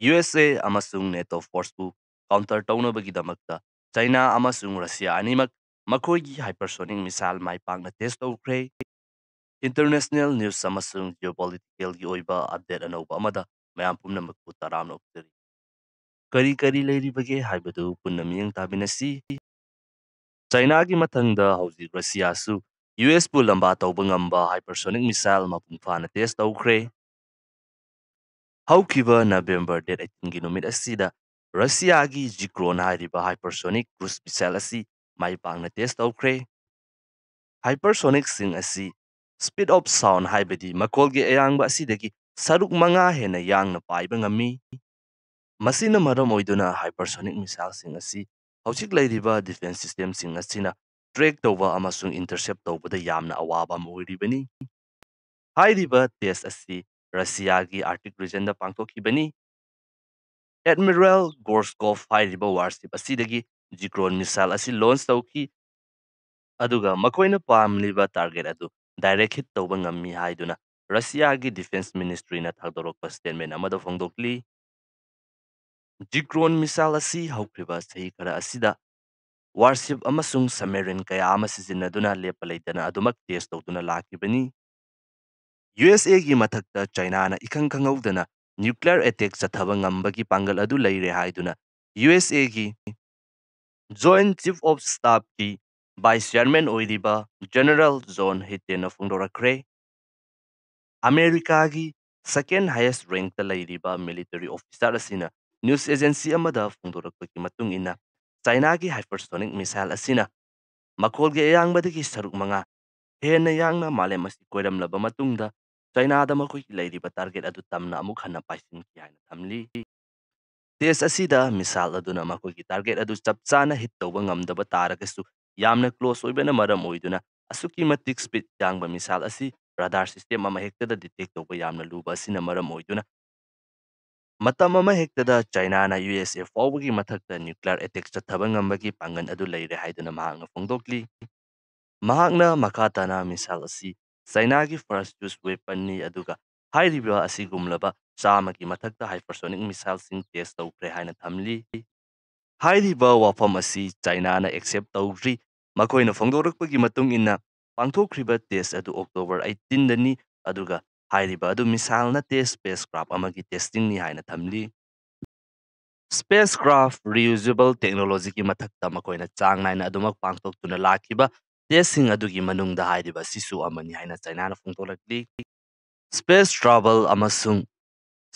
ꯌꯨ.ꯑꯦꯁ.ꯑꯦ. ꯑꯃꯁꯨꯡ ꯅꯦꯇꯣ-ꯐꯣꯔꯁꯄꯨ ꯀꯥꯎꯟꯇꯔ ꯇꯧꯅꯕꯒꯤꯗꯃꯛꯇ ꯆꯥꯏꯅꯥ ꯑꯃꯁꯨꯡ ꯔꯁꯤꯌꯥ ꯑꯅꯤꯃꯛ ꯃꯈꯣꯏꯒꯤ ꯍꯥꯏꯄꯔꯁꯣꯅꯤꯛ ꯃꯤꯁꯥꯏꯜ ꯃꯥꯏꯄꯥꯛꯅ ꯇꯦꯁ ꯇꯧꯈ꯭ꯔꯦ꯫ ꯏꯟꯇꯔꯅꯦꯁꯅꯦꯜ ꯅ꯭ꯌꯨꯖ ꯑꯃꯁꯨꯡ ꯖꯤꯑꯣꯄꯣꯂꯤꯇꯤꯀꯦꯜꯒꯤ ꯑꯣꯏꯕ ꯑꯞꯗꯦꯠ ꯑꯅꯧꯕ ꯑꯃꯗ ꯃꯤꯌꯥꯝ ꯄꯨꯝꯅꯃꯛꯄꯨ ꯇꯔꯥꯝꯅ ꯑꯣꯛꯆꯔꯤ꯫ ꯀꯔꯤ ꯀꯔꯤ ꯂꯩꯔꯤꯕꯒꯦ ꯍꯥꯏꯕꯗꯨ ꯄꯨꯟꯅ ꯃꯤꯠꯌꯦꯡ ꯇꯥꯃꯤꯟꯅꯁꯤ꯫ ꯆꯥꯏꯅꯥꯒꯤ ꯃꯊꯪꯗ ꯍꯧꯖꯤꯛ ꯔꯁꯤꯌꯥꯁꯨ ꯌꯨ. ꯑꯦꯁ. ꯕꯨ ꯂꯝꯕꯥ ꯇꯧꯕ ꯉꯝꯕ ꯍꯥꯏꯄꯔꯁꯣꯅꯤꯛ ꯃꯤꯁꯥꯏꯜ ꯃꯄꯨꯡꯐꯥꯅ ꯇꯦꯁ ꯇꯧꯈ꯭ꯔꯦ꯫ ꯍꯧꯈꯤꯕ ꯅꯕꯦꯝꯕꯔ ꯗꯦꯠ ꯑꯩꯠꯇꯤꯟꯒꯤ ꯅꯨꯃꯤꯠ ꯑꯁꯤꯗ ꯔꯁꯤꯌꯥꯒꯤ ꯖꯤꯀ꯭ꯔꯣꯟ ꯍꯥꯏꯔꯤꯕ ꯍꯥꯏꯄꯔꯁꯣꯅꯤꯛ ꯀ꯭ꯔꯨꯁ ꯃꯤꯁꯥꯏꯜ ꯑꯁꯤ ꯃꯥꯏ ꯄꯥꯛꯅ ꯇꯦꯁ ꯇꯧꯈ꯭ꯔꯦ ꯍꯥꯏꯄꯔꯁꯣꯅꯤꯛꯁꯤꯡ ꯑꯁꯤ ꯁ꯭ꯄꯤꯗ ꯑꯣꯐ ꯁꯥꯎꯟ ꯍꯥꯏꯕꯗꯤ ꯃꯈꯣꯜꯒꯤ ꯑꯌꯥꯡꯕ ꯑꯁꯤꯗꯒꯤ ꯁꯔꯨꯛ ꯃꯉꯥ ꯍꯦꯟꯅ ꯌꯥꯡꯅ ꯄꯥꯏꯕ ꯉꯝꯃꯤ ꯃꯁꯤꯅ ꯃꯔꯝ ꯑꯣꯏꯗꯨꯅ ꯍꯥꯏꯄꯔꯁꯣꯅꯤꯛ ꯃꯤꯁꯥꯏꯜꯁꯤꯡ ꯑꯁꯤ ꯍꯧꯖꯤꯛ ꯂꯩꯔꯤꯕ ꯗꯤꯐꯦꯟꯁ ꯁꯤꯁꯇꯦꯝꯁꯤꯡ ꯑꯁꯤꯅ ꯇ꯭ꯔꯦꯛ ꯇꯧꯕ ꯑꯃꯁꯨꯡ ꯏꯟꯇꯔꯁꯦꯞ ꯇꯧꯕꯗ ꯌꯥꯝꯅ ꯑꯋꯥꯕ ꯑꯃ ꯑꯣꯏꯔꯤꯕꯅꯤ ꯍꯥꯏꯔꯤꯕ ꯇꯦꯁ ꯑꯁꯤ ꯔꯁꯤꯌꯥꯒꯤ ꯑꯥꯔꯇꯤꯛ ꯔꯤꯖꯟꯗ ꯄꯥꯡꯊꯣꯛꯈꯤꯕꯅꯤ ꯑꯦꯗꯃꯤꯔꯦꯜ ꯒꯣꯔꯁꯀꯣꯐ ꯍꯥꯏꯔꯤꯕ ꯋꯥꯔꯁꯤꯞ ꯑꯁꯤꯗꯒꯤ ꯖꯤꯀ꯭ꯔꯣꯟ ꯃꯤꯁꯥꯏꯜ ꯑꯁꯤ ꯂꯣꯟꯆ ꯇꯧꯈꯤ ꯑꯗꯨꯒ ꯃꯈꯣꯏꯅ ꯄꯥꯝꯂꯤꯕ ꯇꯥꯔꯒꯦꯠ ꯑꯗꯨ ꯗꯥꯏꯔꯦꯛ ꯍꯤꯠ ꯇꯧꯕ ꯉꯝꯃꯤ ꯍꯥꯏꯗꯨꯅ ꯔꯁꯤꯌꯥꯒꯤ ꯗꯤꯐꯦꯟꯁ ꯃꯤꯅꯤꯁꯇ꯭ꯔꯤꯅ ꯊꯥꯗꯣꯔꯛꯄ ꯁ꯭ꯇꯦꯠꯃꯦꯟ ꯑꯃꯗ ꯐꯣꯡꯗꯣꯛꯂꯤ ꯖꯤꯀ꯭ꯔꯣꯟ ꯃꯤꯁꯥꯏꯜ ꯑꯁꯤ ꯍꯧꯈ꯭ꯔꯤꯕ ꯆꯍꯤ ꯈꯔ ꯑꯁꯤꯗ ꯋꯥꯔꯁꯤꯞ ꯑꯃꯁꯨꯡ ꯁꯃꯦꯔꯤꯟ ꯀꯌꯥ ꯑꯃ ꯁꯤꯖꯤꯟꯅꯗꯨꯅ ꯂꯦꯞꯄ ꯂꯩꯇꯅ ꯑꯗꯨꯃꯛ ꯇꯦꯁ ꯇꯧꯗꯨꯅ ꯂꯥꯛꯈꯤꯕꯅꯤ ꯌꯨ ꯑꯦꯁ ꯑꯦꯒꯤ ꯃꯊꯛꯇ ꯆꯥꯏꯅꯥꯅ ꯏꯈꯪ ꯈꯪꯍꯧꯗꯅ ꯅ꯭ꯌꯨꯀ꯭ꯂꯤꯌꯔ ꯑꯦꯇꯦꯛ ꯆꯠꯊꯕ ꯉꯝꯕꯒꯤ ꯄꯥꯡꯒꯜ ꯑꯗꯨ ꯂꯩꯔꯦ ꯍꯥꯏꯗꯨꯅ ꯌꯨ ꯑꯦꯁ ꯑꯦꯒꯤ ꯖꯣꯏꯟ ꯆꯤꯐ ꯑꯣꯐ ꯁ꯭ꯇꯥꯐꯀꯤ ꯚꯥꯏꯁ ꯆꯤꯌꯔꯃꯦꯟ ꯑꯣꯏꯔꯤꯕ ꯖꯦꯅꯔꯦꯜ ꯖꯣꯟ ꯍꯤꯇꯦꯟꯅ ꯐꯣꯡꯗꯣꯔꯛꯈ꯭ꯔꯦ ꯑꯃꯦꯔꯤꯀꯥꯒꯤ ꯁꯦꯀꯦꯟ ꯍꯥꯏꯌꯦꯁ ꯔꯦꯡꯇ ꯂꯩꯔꯤꯕ ꯃꯤꯂꯤꯇꯔꯤ ꯑꯣꯐꯤꯁꯥꯔ ꯑꯁꯤꯅ ꯅ꯭ꯌꯨꯁ ꯑꯦꯖꯦꯟꯁꯤ ꯑꯃꯗ ꯐꯣꯡꯗꯣꯔꯛꯄꯒꯤ ꯃꯇꯨꯡ ꯏꯟꯅ ꯆꯥꯏꯅꯥꯒꯤ ꯍꯥꯏꯄꯔꯁꯣꯅꯤꯛ ꯃꯤꯁꯥꯏꯜ ꯑꯁꯤꯅ ꯃꯈꯣꯜꯒꯤ ꯑꯌꯥꯡꯕꯗꯒꯤ ꯁꯔꯨꯛ ꯃꯉꯥ ꯍꯦꯟꯅ ꯌꯥꯡꯅ ꯃꯥꯂꯦꯝ ꯑꯁꯤ ꯀꯣꯏꯔꯝꯂꯕ ꯃꯇꯨꯡꯗ China ada mahu lady bertarget adu tamna amuk hana pasin kian tamli. Tiada sida misal adu nama aku target adu capcana hitto bang amda bertara Yamna close oibe nama ram oidu yang bang misal asi radar sistem amah hekta da detect oibe Mata mama hekta China na USA fawugi matak da nuclear attack cthabang ki pangan adu layre haidu nama hangu makata na misal asi ꯆꯥꯏꯅꯥꯒꯤ first use ꯋꯦꯄꯟꯅꯤ ꯑꯗꯨꯒ ꯍꯥꯏꯔꯤꯕ ꯑꯁꯤꯒꯨꯝꯂꯕ ꯆꯥꯝꯃꯒꯤ ꯃꯊꯛꯇ ꯍꯥꯏꯄꯔꯁꯣꯅꯤꯛ ꯃꯤꯁꯥꯏꯜꯁꯤꯡ test ꯇꯧꯈ꯭ꯔꯦ ꯍꯥꯏꯅ ꯊꯝꯂꯤ ꯍꯥꯏꯔꯤꯕ ꯋꯥꯐꯝ ꯑꯁꯤ ꯆꯥꯏꯅꯥꯅ ꯑꯦꯛꯁꯦꯞ ꯇꯧꯗ꯭ꯔꯤ ꯃꯈꯣꯏꯅ ꯐꯣꯡꯗꯣꯔꯛꯄꯒꯤ ꯃꯇꯨꯡ ꯏꯟꯅ ꯄꯥꯡꯊꯣꯛꯈ꯭ꯔꯤꯕ ꯇꯦꯁ ꯑꯗꯨ ꯑꯣꯛꯇꯣꯕꯔ ꯑꯩꯠꯇꯤꯟꯗꯅꯤ ꯑꯗꯨꯒ ꯍꯥꯏꯔꯤꯕ ꯑꯗꯨ ꯃꯤꯁꯥꯏꯜꯅ ꯇꯦꯁ ꯁ꯭ꯄꯦꯁꯀ꯭ꯔꯥꯐ ꯑꯃꯒꯤ ꯇꯦꯁꯇꯤꯡꯅꯤ ꯍꯥꯏꯅ ꯊꯝꯂꯤ ꯁ꯭ꯄꯦꯁꯀ꯭ꯔꯥꯐ ꯔꯤꯌꯨꯖꯦꯕꯜ ꯇꯦꯛꯅꯣꯂꯣꯖꯤꯒꯤ ꯃꯊꯛꯇ ꯃꯈꯣꯏꯅ ꯆꯥꯡ ꯅꯥꯏꯅ ꯑꯗꯨꯃꯛ ꯄꯥꯡꯊꯣꯛꯇꯨꯅ ꯂꯥꯛꯈꯤꯕ ꯇꯦꯁꯁꯤꯡ ꯑꯗꯨꯒꯤ ꯃꯅꯨꯡꯗ ꯍꯥꯏꯔꯤꯕ ꯑꯁꯤꯁꯨ ꯑꯃꯅꯤ ꯍꯥꯏꯅ ꯆꯥꯏꯅꯥꯅ ꯐꯣꯡꯗꯣꯛꯂꯛꯂꯤ ꯁ꯭ꯄꯦꯁ ꯇ꯭ꯔꯥꯕꯦꯜ ꯑꯃꯁꯨꯡ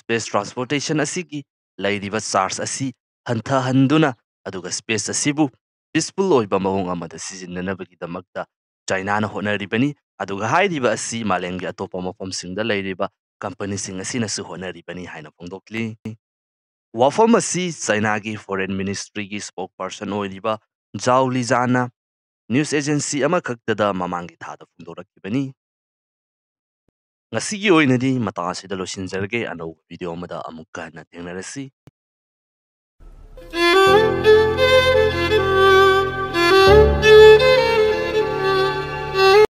ꯁ꯭ꯄꯦꯁ ꯇ꯭ꯔꯥꯟꯁꯄꯣꯔꯇꯦꯁꯟ ꯑꯁꯤꯒꯤ ꯂꯩꯔꯤꯕ ꯆꯥꯔꯖ ꯑꯁꯤ ꯍꯟꯊꯍꯟꯗꯨꯅ ꯑꯗꯨꯒ ꯁ꯭ꯄꯦꯁ ꯑꯁꯤꯕꯨ ꯄꯤꯁꯐꯨꯜ ꯑꯣꯏꯕ ꯃꯑꯣꯡ ꯑꯃꯗ ꯁꯤꯖꯤꯟꯅꯅꯕꯒꯤꯗꯃꯛꯇ ꯆꯥꯏꯅꯥꯅ ꯍꯣꯠꯅꯔꯤꯕꯅꯤ ꯑꯗꯨꯒ ꯍꯥꯏꯔꯤꯕ ꯑꯁꯤ ꯃꯥꯂꯦꯝꯒꯤ ꯑꯇꯣꯞꯄ ꯃꯐꯝꯁꯤꯡꯗ ꯂꯩꯔꯤꯕ ꯀꯝꯄꯅꯤꯁꯤꯡ ꯑꯁꯤꯅꯁꯨ ꯍꯣꯠꯅꯔꯤꯕꯅꯤ ꯍꯥꯏꯅ ꯐꯣꯡꯗꯣꯛꯂꯤ ꯋꯥꯐꯝ ꯑꯁꯤ ꯆꯥꯏꯅꯥꯒꯤ ꯐꯣꯔꯦꯟ ꯃꯤꯅꯤꯁꯇ꯭ꯔꯤꯒꯤ ꯁ꯭ꯄꯣꯛ ꯄꯔꯁꯟ ꯑꯣꯏꯔꯤꯕ ꯖꯥꯎ ꯂꯤꯖꯥꯅ news agency ama khaktada mamang gi thada phundora kibani ngasi gi oinadi mata ase da lo sinjer ge anau video ma da amukka na tengnare si